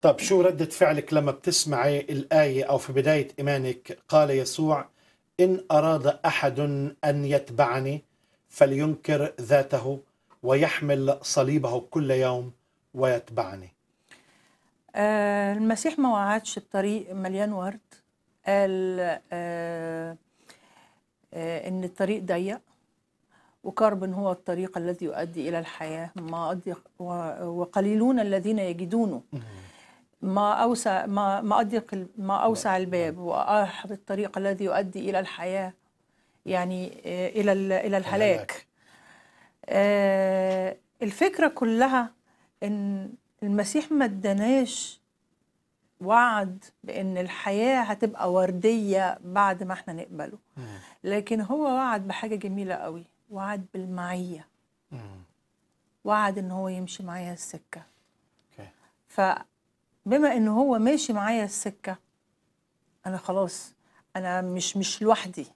طب شو ردة فعلك لما بتسمعي الآية أو في بداية إيمانك قال يسوع إن أراد أحد أن يتبعني فلينكر ذاته ويحمل صليبه كل يوم ويتبعني آه المسيح ما وعدش الطريق مليان ورد قال آه آه إن الطريق ضيق وكربن هو الطريق الذي يؤدي إلى الحياة ما وقليلون الذين يجدونه ما أوسع ما ما أضيق ما أوسع نعم، الباب نعم. وأحد الطريق الذي يؤدي إلى الحياة يعني آه، إلى إلى الهلاك آه، الفكرة كلها إن المسيح ما اداناش وعد بإن الحياة هتبقى وردية بعد ما احنا نقبله لكن هو وعد بحاجة جميلة قوي وعد بالمعية وعد إن هو يمشي معايا السكة فأنا بما ان هو ماشي معايا السكه انا خلاص انا مش مش لوحدي